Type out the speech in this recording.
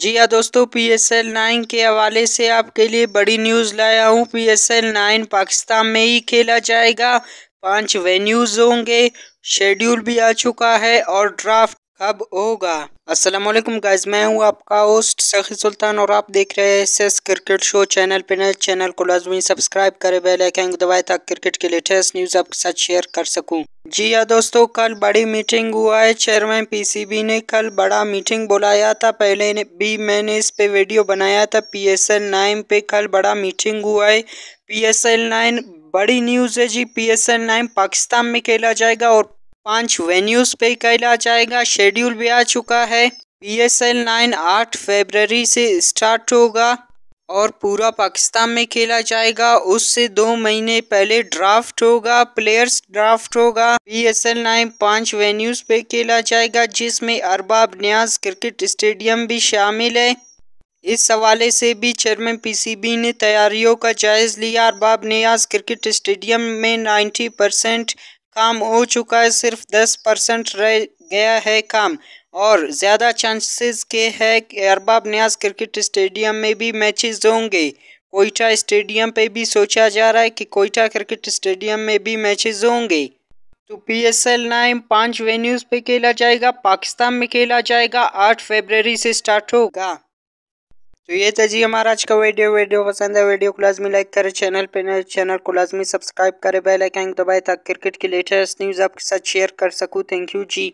जी हाँ दोस्तों P S L nine के हवाले से आपके लिए बड़ी न्यूज़ लाया हूँ P S L nine Pakistan में ही खेला जाएगा पांच वेन्यूज़ होंगे शेड्यूल भी आ चुका है और ड्राफ्ट कब होगा अस्सलाम वालेकुम गाइस मैं हूं आपका होस्ट सखी सुल्तान और आप देख रहे हैं एस क्रिकेट शो चैनल पे नए चैनल को लाजमी सब्सक्राइब करें बेल आइकन दबाएं ताकि क्रिकेट के लेटेस्ट न्यूज़ आपके साथ शेयर कर सकूं जी हाँ दोस्तों कल बड़ी मीटिंग हुआ है चेयरमैन पीसीबी ने कल बड़ा मीटिंग बुलाया था पहले भी मैंने इस पे वीडियो बनाया था पीएसएल नाइन पे कल बड़ा मीटिंग हुआ है पीएसएल नाइन बड़ी न्यूज़ है जी पीएसएल नाइन पाकिस्तान में खेला जाएगा और पांच वेन्यूज़ पे खेला जाएगा शेड्यूल भी आ चुका है पी एस एल नाइन आठ फेबररी से स्टार्ट होगा और पूरा पाकिस्तान में खेला जाएगा उससे दो महीने पहले ड्राफ्ट होगा प्लेयर्स ड्राफ्ट होगा पी एस एल नाइन पांच वेन्यूज़ पे खेला जाएगा जिसमें अरबाब न्याज क्रिकेट स्टेडियम भी शामिल है इस हवाले से भी चेयरमैन पीसीबी ने तैयारियों का जायज़ लिया अरबाब न्याज क्रिकेट स्टेडियम में 90 परसेंट काम हो चुका है सिर्फ दस परसेंट रह गया है काम और ज़्यादा चांसेस के है कि अरबाब न्याज क्रिकेट स्टेडियम में भी मैचेस होंगे कोयटा स्टेडियम पे भी सोचा जा रहा है कि कोयटा क्रिकेट स्टेडियम में भी मैचेस होंगे तो पी एस एल नाइन पाँच वेन्यूज़ पे खेला जाएगा पाकिस्तान में खेला जाएगा आठ फेबररी से स्टार्ट होगा तो ये था जी हमारा आज का वीडियो वीडियो पसंद है वीडियो को लाजमी लाइक करें चैनल पे नए चैनल को लाजमी सब्सक्राइब करें बेल आइकन दबाएं ताकि क्रिकेट की लेटेस्ट न्यूज़ आपके साथ शेयर कर सकूँ थैंक यू जी